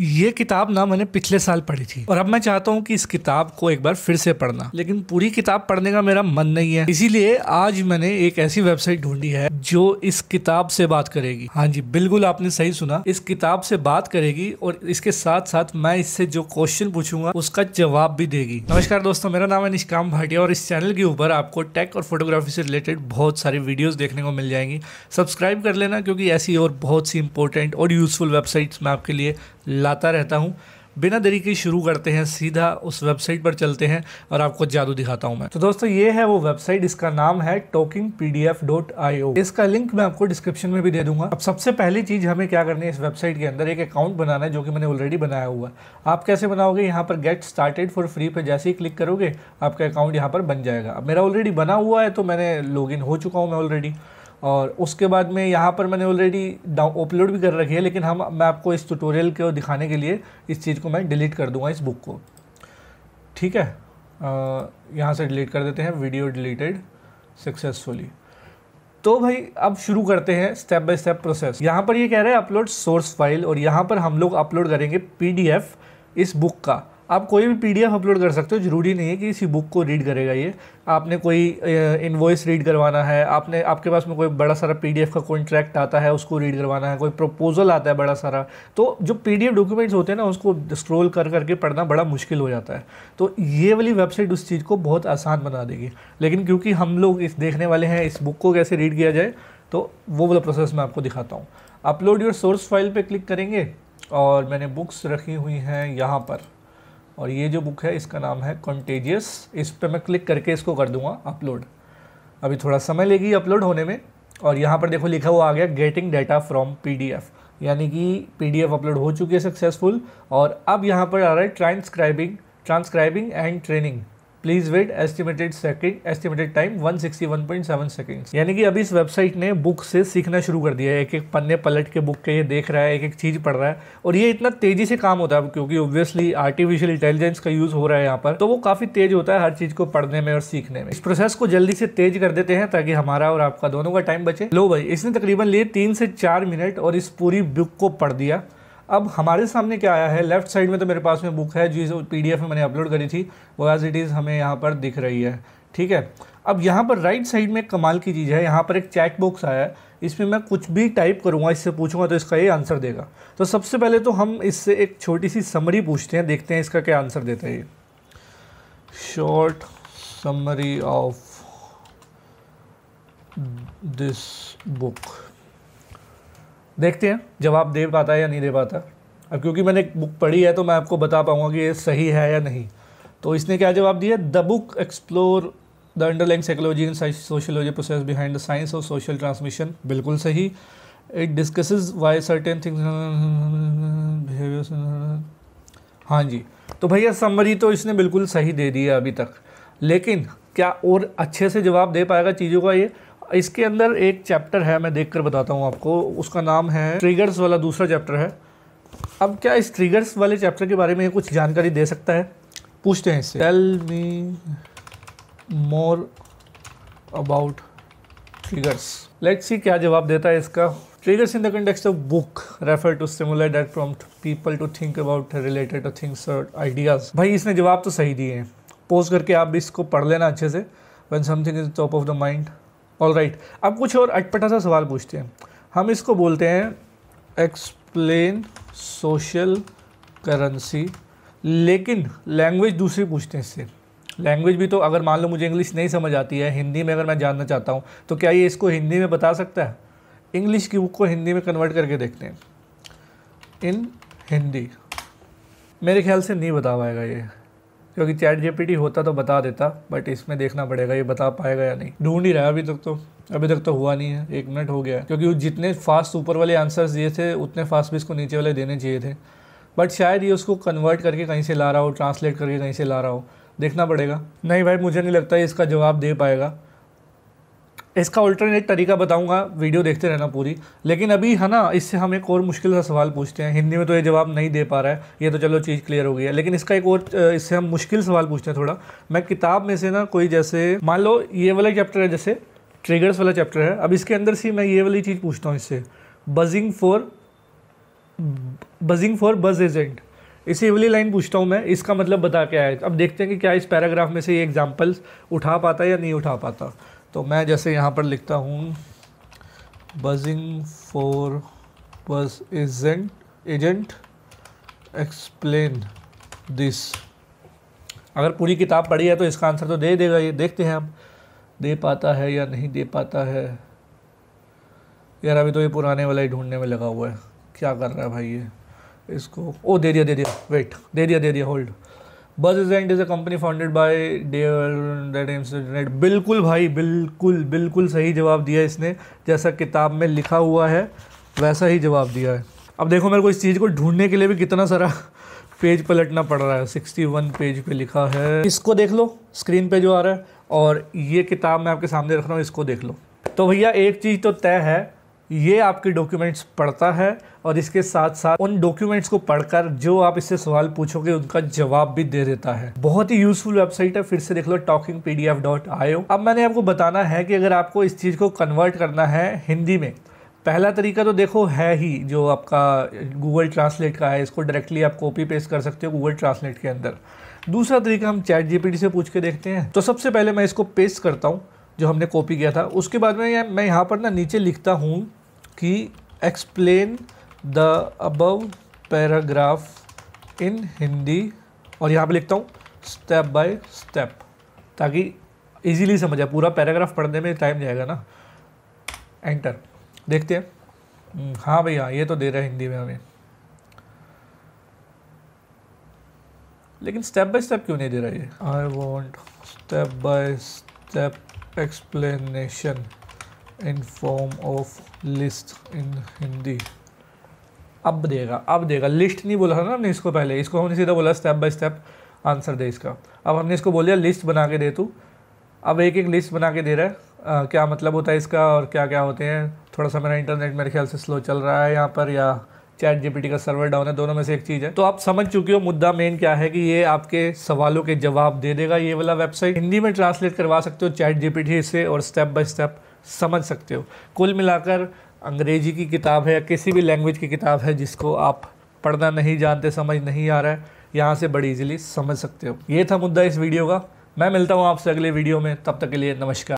ये किताब ना मैंने पिछले साल पढ़ी थी और अब मैं चाहता हूँ कि इस किताब को एक बार फिर से पढ़ना लेकिन पूरी किताब पढ़ने का मेरा मन नहीं है इसीलिए आज मैंने एक ऐसी वेबसाइट ढूंढी है जो इस किताब से बात करेगी हाँ जी बिल्कुल आपने सही सुना इस किताब से बात करेगी और इसके साथ साथ मैं इससे जो क्वेश्चन पूछूंगा उसका जवाब भी देगी नमस्कार दोस्तों मेरा नाम है निष्काम भाटिया और इस चैनल के ऊपर आपको टेक और फोटोग्राफी से रिलेटेड बहुत सारी वीडियोज देखने को मिल जाएंगी सब्सक्राइब कर लेना क्योंकि ऐसी और बहुत सी इंपॉर्टेंट और यूजफुल वेबसाइट्स मैं आपके लिए ला लाता रहता हूँ बिना देरी के शुरू करते हैं सीधा उस वेबसाइट पर चलते हैं और आपको जादू दिखाता हूं मैं तो दोस्तों ये है वो वेबसाइट इसका नाम है टोकिंग इसका लिंक मैं आपको डिस्क्रिप्शन में भी दे दूंगा अब सबसे पहली चीज़ हमें क्या करनी है इस वेबसाइट के अंदर एक अकाउंट बनाना है जो कि मैंने ऑलरेडी बनाया हुआ आप कैसे बनाओगे यहाँ पर गेट स्टार्टेड फॉर फ्री पर जैसे ही क्लिक करोगे आपका अकाउंट यहाँ पर बन जाएगा अब मेरा ऑलरेडी बना हुआ है तो मैंने लॉग हो चुका हूँ मैं ऑलरेडी और उसके बाद में यहाँ पर मैंने ऑलरेडी डाउन अपलोड भी कर रखी है लेकिन हम मैं आपको इस ट्यूटोरियल को दिखाने के लिए इस चीज़ को मैं डिलीट कर दूँगा इस बुक को ठीक है यहाँ से डिलीट कर देते हैं वीडियो डिलीटेड सक्सेसफुली तो भाई अब शुरू करते हैं स्टेप बाय स्टेप प्रोसेस यहाँ पर ये यह कह रहे हैं अपलोड सोर्स फाइल और यहाँ पर हम लोग अपलोड करेंगे पीडीएफ इस बुक का आप कोई भी पी अपलोड कर सकते हो ज़रूरी नहीं है कि इसी बुक को रीड करेगा ये आपने कोई इन्वॉइस रीड करवाना है आपने आपके पास में कोई बड़ा सारा पी का कॉन्ट्रैक्ट आता है उसको रीड करवाना है कोई प्रपोजल आता है बड़ा सारा तो जो पी डॉक्यूमेंट्स होते हैं ना उसको स्क्रोल कर करके पढ़ना बड़ा मुश्किल हो जाता है तो ये वाली वेबसाइट उस चीज़ को बहुत आसान बना देगी लेकिन क्योंकि हम लोग इस देखने वाले हैं इस बुक को कैसे रीड किया जाए तो वो वाला प्रोसेस मैं आपको दिखाता हूँ अपलोड योर सोर्स फाइल पे क्लिक करेंगे और मैंने बुक्स रखी हुई हैं यहाँ पर और ये जो बुक है इसका नाम है कॉन्टेजियस इस पर मैं क्लिक करके इसको कर दूंगा अपलोड अभी थोड़ा समय लेगी अपलोड होने में और यहाँ पर देखो लिखा हुआ आ गया गेटिंग डाटा फ्रॉम पी यानी कि पी अपलोड हो चुकी है सक्सेसफुल और अब यहाँ पर आ रहा है transcribing transcribing and training please wait estimated second estimated time 161.7 seconds यानी कि अभी इस वेबसाइट ने बुक से सीखना शुरू कर दिया है एक एक पन्ने पलट के बुक के ये देख रहा है एक एक चीज पढ़ रहा है और ये इतना तेजी से काम होता है क्योंकि ऑब्वियसली आर्टिफिशियल इंटेलिजेंस का यूज हो रहा है यहाँ पर तो वो काफी तेज होता है हर चीज को पढ़ने में और सीखने में इस प्रोसेस को जल्दी से तेज कर देते हैं ताकि हमारा और आपका दोनों का टाइम बचे लो भाई इसने तकरीबन लिए तीन से चार मिनट और इस पूरी बुक को पढ़ दिया अब हमारे सामने क्या आया है लेफ्ट साइड में तो मेरे पास में बुक है जो पी डी में मैंने अपलोड करी थी वो एज़ इट इज़ हमें यहाँ पर दिख रही है ठीक है अब यहाँ पर राइट साइड में कमाल की चीज़ है यहाँ पर एक चैट बॉक्स आया है इसमें मैं कुछ भी टाइप करूँगा इससे पूछूंगा तो इसका ये आंसर देगा तो सबसे पहले तो हम इससे एक छोटी सी समरी पूछते हैं देखते हैं इसका क्या आंसर देता है ये short summary of this book देखते हैं जवाब दे पाता है या नहीं दे पाता अब क्योंकि मैंने एक बुक पढ़ी है तो मैं आपको बता पाऊँगा कि ये सही है या नहीं तो इसने क्या जवाब दिया the book explore the underlying psychology and sociology process behind the science of social transmission बिल्कुल सही it discuss why certain things हाँ जी तो भैया समरी तो इसने बिल्कुल सही दे दिया अभी तक लेकिन क्या और अच्छे से जवाब दे पाएगा चीज़ों का ये इसके अंदर एक चैप्टर है मैं देख कर बताता हूँ आपको उसका नाम है ट्रिगर्स वाला दूसरा चैप्टर है अब क्या इस ट्रिगर्स वाले चैप्टर के बारे में कुछ जानकारी दे सकता है पूछते हैं इससे tell me more about triggers let's see क्या जवाब देता है इसका triggers in the context of book refer to similar that from people to think about related to things और आइडियाज़ भाई इसने जवाब तो सही दिए हैं पोज करके आप इसको पढ़ लेना अच्छे से when something is top of the mind all right right. अब कुछ और अटपटा सा सवाल पूछते हैं हम इसको बोलते हैं एक्सप्लेन सोशल करेंसी लेकिन लैंग्वेज दूसरी पूछते हैं इससे लैंग्वेज भी तो अगर मान लो मुझे इंग्लिश नहीं समझ आती है हिंदी में अगर मैं जानना चाहता हूँ तो क्या ये इसको हिंदी में बता सकता है इंग्लिश की बुक को हिंदी में कन्वर्ट करके देखते हैं इन हिंदी मेरे ख्याल से नहीं बता पाएगा ये क्योंकि चैट जीपीटी होता तो बता देता बट इसमें देखना पड़ेगा ये बता पाएगा या नहीं ढूंढ ही रहा अभी तक तो अभी तक तो हुआ नहीं है एक मिनट हो गया है क्योंकि जितने फास्ट ऊपर वाले आंसर्स दिए थे उतने फास्ट भी इसको नीचे वाले देने चाहिए थे बट शायद ये उसको कन्वर्ट करके कहीं से ला रहा हो ट्रांसलेट करके कहीं से ला रहा हो देखना पड़ेगा नहीं भाई मुझे नहीं लगता इसका जवाब दे पाएगा इसका अल्टरनेट तरीका बताऊंगा वीडियो देखते रहना पूरी लेकिन अभी है ना इससे हम एक और मुश्किल सा सवाल पूछते हैं हिंदी में तो ये जवाब नहीं दे पा रहा है ये तो चलो चीज़ क्लियर हो गई है लेकिन इसका एक और इससे हम मुश्किल सवाल पूछते हैं थोड़ा मैं किताब में से ना कोई जैसे मान लो ये वाला चैप्टर है जैसे ट्रिगर्स वाला चैप्टर है अब इसके अंदर से मैं ये वाली चीज़ पूछता हूँ इससे buzzing for buzzing for buzz agent इसे वाली लाइन पूछता हूँ मैं इसका मतलब बता के आया अब देखते हैं कि क्या इस पैराग्राफ में से ये एग्जाम्पल्स उठा पाता है या नहीं उठा पाता तो मैं जैसे यहाँ पर लिखता हूँ buzzing for buzz agent agent explain this अगर पूरी किताब पढ़ी है तो इसका आंसर तो दे देगा ये देखते हैं हम दे पाता है या नहीं दे पाता है यार अभी तो ये पुराने वाला ही ढूंढने में लगा हुआ है क्या कर रहा है भाई ये इसको ओ दे दिया दे दिया वेट दे दिया दे दिया hold buzz agent is a company founded by that internet बिल्कुल भाई बिल्कुल बिल्कुल सही जवाब दिया इसने जैसा किताब में लिखा हुआ है वैसा ही जवाब दिया है अब देखो मेरे को इस चीज़ को ढूंढने के लिए भी कितना सारा पेज पलटना पड़ रहा है सिक्सटी वन पेज पे लिखा है इसको देख लो स्क्रीन पे जो आ रहा है और ये किताब मैं आपके सामने रख रहा हूँ इसको देख लो तो भैया एक चीज़ तो तय है ये आपके डॉक्यूमेंट्स पढ़ता है और इसके साथ साथ उन डॉक्यूमेंट्स को पढ़कर जो आप इससे सवाल पूछोगे उनका जवाब भी दे देता है बहुत ही यूजफुल वेबसाइट है फिर से देख लो टॉकिंग पी अब मैंने आपको बताना है कि अगर आपको इस चीज़ को कन्वर्ट करना है हिंदी में पहला तरीका तो देखो है ही जो आपका गूगल ट्रांसलेट का है इसको डायरेक्टली आप कॉपी पेस्ट कर सकते हो गूगल ट्रांसलेट के अंदर दूसरा तरीका हम चैट जीपीटी से पूछ के देखते हैं तो सबसे पहले मैं इसको पेस्ट करता हूँ जो हमने कॉपी किया था उसके बाद में मैं यहाँ पर ना नीचे लिखता हूँ कि explain the above paragraph in Hindi और यहाँ पे लिखता हूँ स्टेप बाय स्टेप ताकि इजीली समझ आए पूरा पैराग्राफ पढ़ने में टाइम जाएगा ना एंटर देखते हैं हम्म, हाँ भैया ये तो दे रहा है हिंदी में हमें लेकिन स्टेप बाय स्टेप क्यों नहीं दे रहा ये I want step by step explanation in form of list in Hindi अब देगा अब देगा लिस्ट नहीं बोला था ना हमने इसको पहले इसको हमने सीधा बोला स्टेप बाय स्टेप आंसर दे इसका अब हमने इसको बोल दिया लिस्ट बना के दे तू अब एक एक लिस्ट बना के दे रहा है आ, क्या मतलब होता है इसका और क्या क्या होते हैं थोड़ा सा मेरा इंटरनेट मेरे ख्याल से स्लो चल रहा है यहाँ पर या चैट जीपीटी का सर्वर डाउन है दोनों में से एक चीज़ है तो आप समझ चुके हो मुद्दा मेन क्या है कि ये आपके सवालों के जवाब दे देगा ये वाला वेबसाइट हिंदी में ट्रांसलेट करवा सकते हो चैट जीपीटी से और स्टेप बाय स्टेप समझ सकते हो कुल मिलाकर अंग्रेजी की किताब है या किसी भी लैंग्वेज की किताब है जिसको आप पढ़ना नहीं जानते समझ नहीं आ रहा है यहाँ से बड़ी इजीली समझ सकते हो ये था मुद्दा इस वीडियो का मैं मिलता हूँ आपसे अगले वीडियो में तब तक के लिए नमस्कार